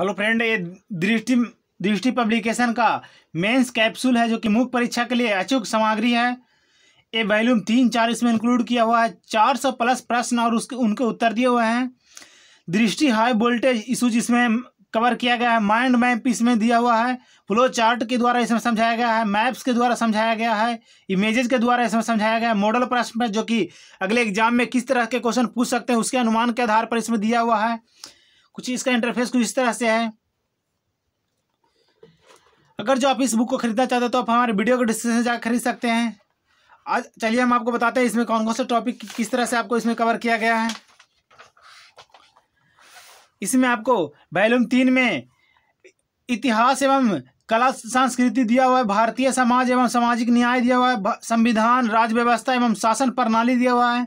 hello friend ये दृष्टि दृष्टि पब्लिकेशन का मेंस कैप्सूल है जो कि मुख्य परीक्षा के लिए अचूक सामग्री है ये वैल्यूम तीन चार इसमें इंक्लूड किया हुआ है चार सौ प्लस प्रश्न और उसके उनके उत्तर दिए हुए हैं दृष्टि हाई वोल्टेज इशूज इसमें कवर किया गया है माइंड मैप इसमें दिया हुआ है फ्लो चार्ट के द्वारा इसमें समझाया गया है मैप्स के द्वारा समझाया गया है इमेजेस के द्वारा इसमें समझाया गया है मॉडल प्रश्न जो कि अगले एग्जाम में किस तरह के क्वेश्चन पूछ सकते हैं उसके अनुमान के आधार पर इसमें दिया हुआ है कुछ इसका इंटरफेस कुछ इस तरह से है अगर जो आप इस बुक को खरीदना चाहते हो तो आप हमारे वीडियो के डिस्क्रिप्शन जाकर खरीद सकते हैं आज चलिए हम आपको बताते हैं इसमें कौन कौन से टॉपिक किस तरह से आपको इसमें कवर किया गया है इसमें आपको वैल्यूम तीन में इतिहास एवं कला संस्कृति दिया हुआ है भारतीय समाज एवं सामाजिक न्याय दिया हुआ है संविधान राज्य व्यवस्था एवं शासन प्रणाली दिया हुआ है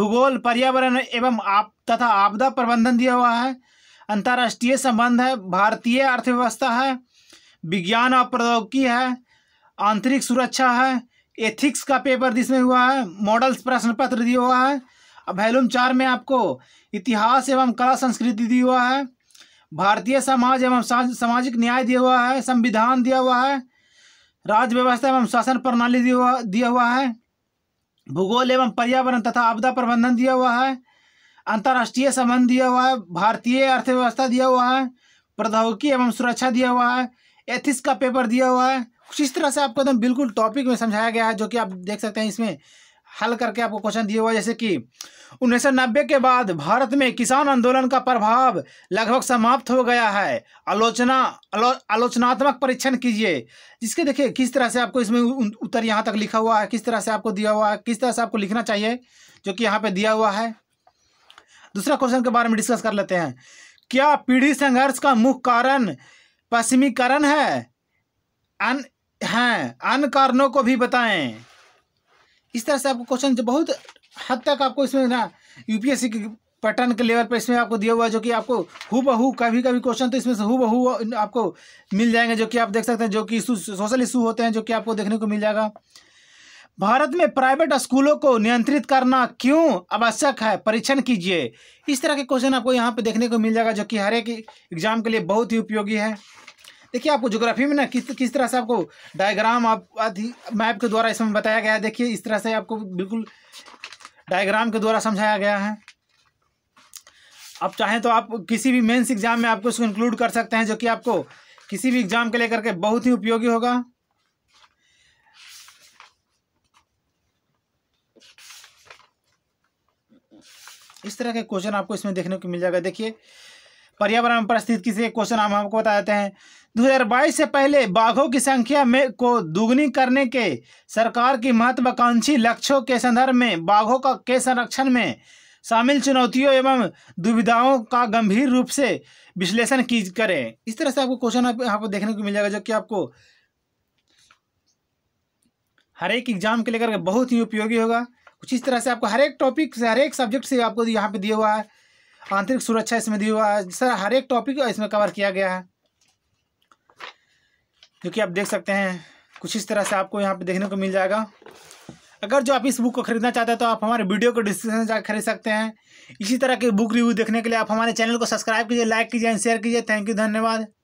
भूगोल पर्यावरण एवं आप तथा आपदा प्रबंधन दिया हुआ है अंतर्राष्ट्रीय संबंध है भारतीय अर्थव्यवस्था है विज्ञान और प्रौद्योगिकी है आंतरिक सुरक्षा है एथिक्स का पेपर जिसमें हुआ है मॉडल्स प्रश्न पत्र दिया हुआ है वैलूम चार में आपको इतिहास एवं कला संस्कृति दिया हुआ है भारतीय समाज एवं सामाजिक न्याय दिया हुआ है संविधान दिया हुआ है राज्य व्यवस्था एवं शासन प्रणाली दिया हुआ दिया हुआ है भूगोल एवं पर्यावरण तथा आपदा प्रबंधन दिया हुआ है अंतर्राष्ट्रीय संबंध दिया हुआ है भारतीय अर्थव्यवस्था दिया हुआ है प्रौद्योगिकी एवं सुरक्षा दिया हुआ है एथिक्स का पेपर दिया हुआ है कुछ इस तरह से आपको एकदम तो बिल्कुल टॉपिक में समझाया गया है जो कि आप देख सकते हैं इसमें हल करके आपको क्वेश्चन दिया हुआ है जैसे कि उन्नीस के बाद भारत में किसान आंदोलन का प्रभाव लगभग समाप्त हो गया है आलोचना आलो, आलोचनात्मक परीक्षण कीजिए जिसके देखिए किस तरह से आपको इसमें उत्तर यहाँ तक लिखा हुआ है किस तरह से आपको दिया हुआ है किस तरह से आपको लिखना चाहिए जो कि यहाँ पे दिया हुआ है दूसरा क्वेश्चन के बारे में डिस्कस कर लेते हैं क्या पीढ़ी संघर्ष का मुख्य कारण पश्चिमीकरण है अन हैं अन्य कारणों को भी बताएं इस तरह से आपको क्वेश्चन बहुत हद तक आपको इसमें ना यूपीएससी के पैटर्न के लेवल पर इसमें आपको दिया हुआ है जो कि आपको हु बहू कभी कभी क्वेश्चन तो इसमें से हु बहू आपको मिल जाएंगे जो कि आप देख सकते हैं जो कि इशू सोशल इशू होते हैं जो कि आपको देखने को मिल जाएगा भारत में प्राइवेट स्कूलों को नियंत्रित करना क्यों आवश्यक है परीक्षण कीजिए इस तरह के क्वेश्चन आपको यहाँ पे देखने को मिल जाएगा जो कि हर एक एग्जाम के लिए बहुत ही उपयोगी है देखिए आपको ज्योग्राफी में ना किस किस तरह से आपको डायग्राम आप मैप के द्वारा इसमें बताया गया है देखिए इस तरह से आपको बिल्कुल डायग्राम के द्वारा समझाया गया है आप चाहें तो आप किसी भी मेन्स एग्जाम में आपको इसको इंक्लूड कर सकते हैं जो कि आपको किसी भी एग्जाम के लेकर के बहुत ही उपयोगी होगा इस तरह के क्वेश्चन आपको इसमें देखने को मिल जाएगा देखिए पर्यावरण परिस्थिति एक क्वेश्चन हम आपको बताते हैं 2022 से पहले बाघों की संख्या में को दुगनी करने के सरकार की महत्वाकांक्षी लक्ष्यों के संदर्भ में बाघों का के संरक्षण में शामिल चुनौतियों एवं दुविधाओं का गंभीर रूप से विश्लेषण की करें इस तरह से आपको क्वेश्चन आप, आपको देखने को मिल जाएगा जो कि आपको हर एक एग्जाम के लेकर बहुत ही उपयोगी होगा कुछ इस तरह से आपको हर एक टॉपिक से हर एक सब्जेक्ट से आपको यहाँ पे दिया हुआ है आंतरिक सुरक्षा इसमें दिया हुआ है सर हर एक टॉपिक इसमें कवर किया गया है जो कि आप देख सकते हैं कुछ इस तरह से आपको यहाँ पे देखने को मिल जाएगा अगर जो आप इस बुक को खरीदना चाहते हैं तो आप हमारे वीडियो को डिस्क्रिप्शन जाकर खरीद सकते हैं इसी तरह के बुक रिव्यू देखने के लिए आप हमारे चैनल को सब्सक्राइब कीजिए लाइक कीजिए एंड शेयर कीजिए थैंक यू धन्यवाद